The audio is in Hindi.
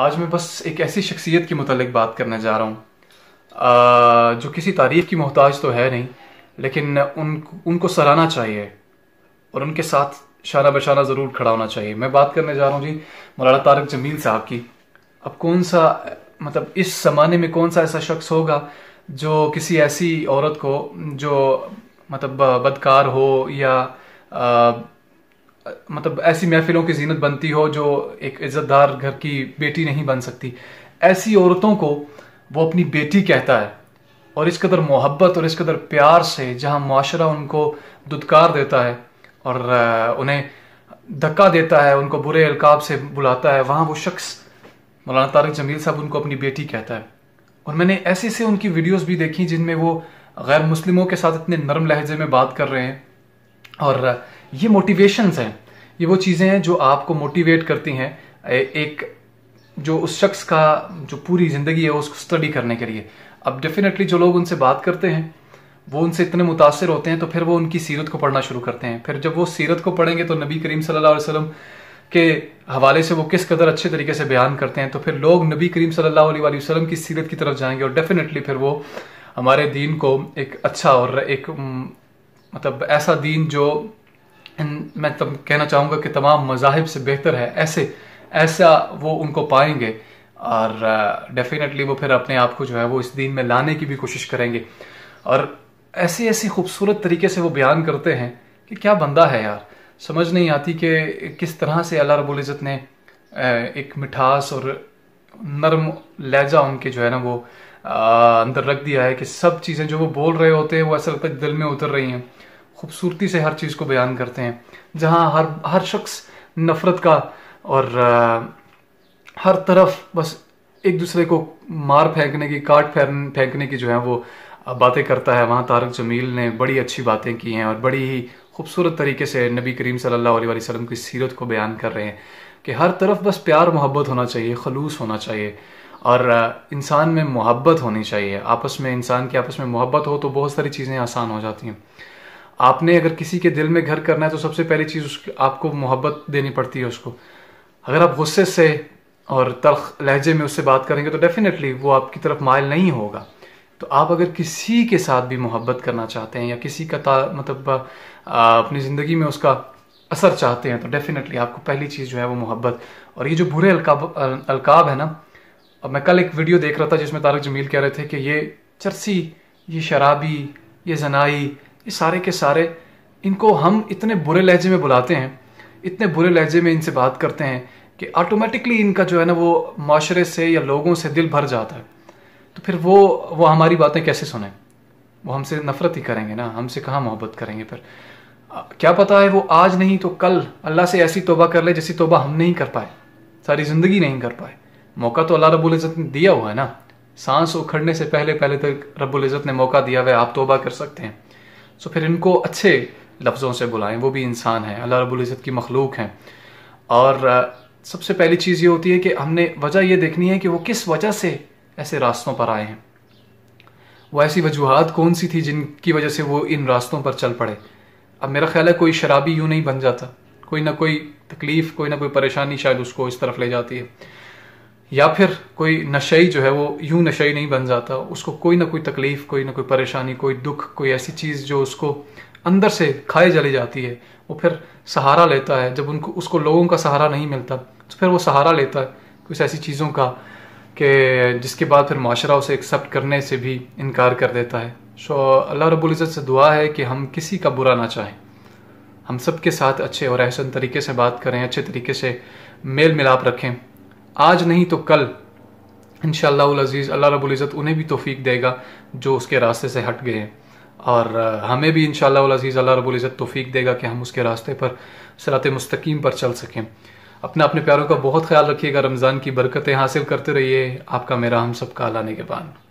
आज मैं बस एक ऐसी शख्सियत के मतलब बात करने जा रहा हूँ जो किसी तारीफ की मोहताज तो है नहीं लेकिन उन उनको सराहना चाहिए और उनके साथ शाना बशाना ज़रूर खड़ा होना चाहिए मैं बात करने जा रहा हूँ जी मौलाना तारक जमील साहब की अब कौन सा मतलब इस ज़माने में कौन सा ऐसा शख्स होगा जो किसी ऐसी औरत को जो मतलब बदकार हो या आ, मतलब ऐसी महफिलों की जीनत बनती हो जो एक इज्जतदार घर की बेटी नहीं बन सकती ऐसी औरतों को वो अपनी बेटी कहता है और इस कदर मोहब्बत और इस कदर प्यार से जहाँ माशरा उनको दुदकार देता है और उन्हें धक्का देता है उनको बुरे अलकाब से बुलाता है वहाँ वो शख्स मौलाना तारक जमील साहब उनको अपनी बेटी कहता है और मैंने ऐसे ऐसे उनकी वीडियोस भी देखी जिनमें वो गैर मुस्लिमों के साथ इतने नरम लहजे में बात कर रहे हैं और ये मोटिवेशंस हैं ये वो चीज़ें हैं जो आपको मोटिवेट करती हैं एक जो उस शख्स का जो पूरी ज़िंदगी है उसको स्टडी करने के लिए अब डेफिनेटली जो लोग उनसे बात करते हैं वो उनसे इतने मुतासर होते हैं तो फिर वो उनकी सीरत को पढ़ना शुरू करते हैं फिर जब वो सीरत को पढ़ेंगे तो नबी करीम सल्लल्लाहु अलैहि वसल्लम के हवाले से वो किस कदर अच्छे तरीके से बयान करते हैं तो फिर लोग नबी करीम सल्लल्लाहु अलैहि वसल्लम की सीरत की तरफ जाएंगे और डेफिनेटली फिर वो हमारे दीन को एक अच्छा और एक मतलब ऐसा दीन जो एंड मैं तब कहना चाहूँगा कि तमाम मजाहब से बेहतर है ऐसे ऐसा वो उनको पाएंगे और डेफिनेटली वो फिर अपने आप को जो है वो इस दिन में लाने की भी कोशिश करेंगे और ऐसे ऐसे खूबसूरत तरीके से वो बयान करते हैं कि क्या बंदा है यार समझ नहीं आती कि किस तरह से अल्लाह इजत ने एक मिठास और नरम लहजा उनके जो है ना वो अंदर रख दिया है कि सब चीज़ें जो वो बोल रहे होते हैं वो असल तक दिल में उतर रही हैं खूबसूरती से हर चीज़ को बयान करते हैं जहाँ हर हर शख्स नफ़रत का और आ, हर तरफ बस एक दूसरे को मार फेंकने की काट फेंकने की जो है वो बातें करता है वहाँ तारक जमील ने बड़ी अच्छी बातें की हैं और बड़ी ही खूबसूरत तरीके से नबी करीम सल्लल्लाहु अलैहि वसल्लम की सीरत को बयान कर रहे हैं कि हर तरफ बस प्यार मोहब्बत होना चाहिए खलूस होना चाहिए और इंसान में मोहब्बत होनी चाहिए आपस में इंसान की आपस में मोहब्बत हो तो बहुत सारी चीज़ें आसान हो जाती हैं आपने अगर किसी के दिल में घर करना है तो सबसे पहली चीज़ आपको मोहब्बत देनी पड़ती है उसको अगर आप गुस्से से और तलख लहजे में उससे बात करेंगे तो डेफिनेटली वो आपकी तरफ मायल नहीं होगा तो आप अगर किसी के साथ भी मोहब्बत करना चाहते हैं या किसी का मतलब आ, अपनी ज़िंदगी में उसका असर चाहते हैं तो डेफिनेटली आपको पहली चीज़ जो है वो मोहब्बत और ये जो बुरे अलकाब अलकाब है ना अब मैं कल एक वीडियो देख रहा था जिसमें तारक जमील कह रहे थे कि ये चरसी ये शराबी ये जनाई ये सारे के सारे इनको हम इतने बुरे लहजे में बुलाते हैं इतने बुरे लहजे में इनसे बात करते हैं कि ऑटोमेटिकली इनका जो है ना वो माशरे से या लोगों से दिल भर जाता है तो फिर वो वो हमारी बातें कैसे सुने वो हमसे नफरत ही करेंगे ना हमसे कहाँ मोहब्बत करेंगे फिर क्या पता है वो आज नहीं तो कल अल्लाह से ऐसी तोबा कर ले जैसी तोबा हम नहीं कर पाए सारी ज़िंदगी नहीं कर पाए मौका तो अल्लाह रब्बुल इज़्ज़त ने दिया हुआ है ना सांस उखड़ने से पहले पहले तक तो रब्बुल इज़्ज़त ने मौका दिया हुआ है आप तोबा कर सकते हैं सो फिर इनको अच्छे लफ्ज़ों से बुलाएं वो भी इंसान हैं अल्लाह इज़्ज़त की मखलूक हैं और सबसे पहली चीज़ ये होती है कि हमने वजह यह देखनी है कि वो किस वजह से ऐसे रास्तों पर आए हैं वो ऐसी वजूहत कौन सी थी जिनकी वजह से वो इन रास्तों पर चल पड़े अब मेरा ख्याल है कोई शराबी यूँ नहीं बन जाता कोई ना कोई तकलीफ़ कोई ना कोई परेशानी शायद उसको इस तरफ ले जाती है या फिर कोई नशई जो है वो यूं नशई नहीं बन जाता उसको कोई ना कोई तकलीफ कोई ना कोई परेशानी कोई दुख कोई ऐसी चीज़ जो उसको अंदर से खाए चली जाती है वो फिर सहारा लेता है जब उनको उसको लोगों का सहारा नहीं मिलता तो फिर वो सहारा लेता है कुछ ऐसी चीज़ों का कि जिसके बाद फिर माशरा उसे एक्सेप्ट करने से भी इनकार कर देता है सो अल्लाह रब्बुल इज़्ज़त से दुआ है कि हम किसी का बुरा ना चाहें हम सब के साथ अच्छे और अहसन तरीके से बात करें अच्छे तरीके से मेल मिलाप रखें आज नहीं तो कल इन अल्लाह रब्बुल इज़्ज़त उन्हें भी तोफ़ीक देगा जो उसके रास्ते से हट गए हैं और हमें भी इन अज़ीज़ अल्लाह रब्बुल इज़्ज़त तोफ़ीक देगा कि हम उसके रास्ते पर सरात मुस्तकीम पर चल सकें अपने अपने प्यारों का बहुत ख्याल रखिएगा रमज़ान की बरकतें हासिल करते रहिए आपका मेरा हम सब का लाने के बाद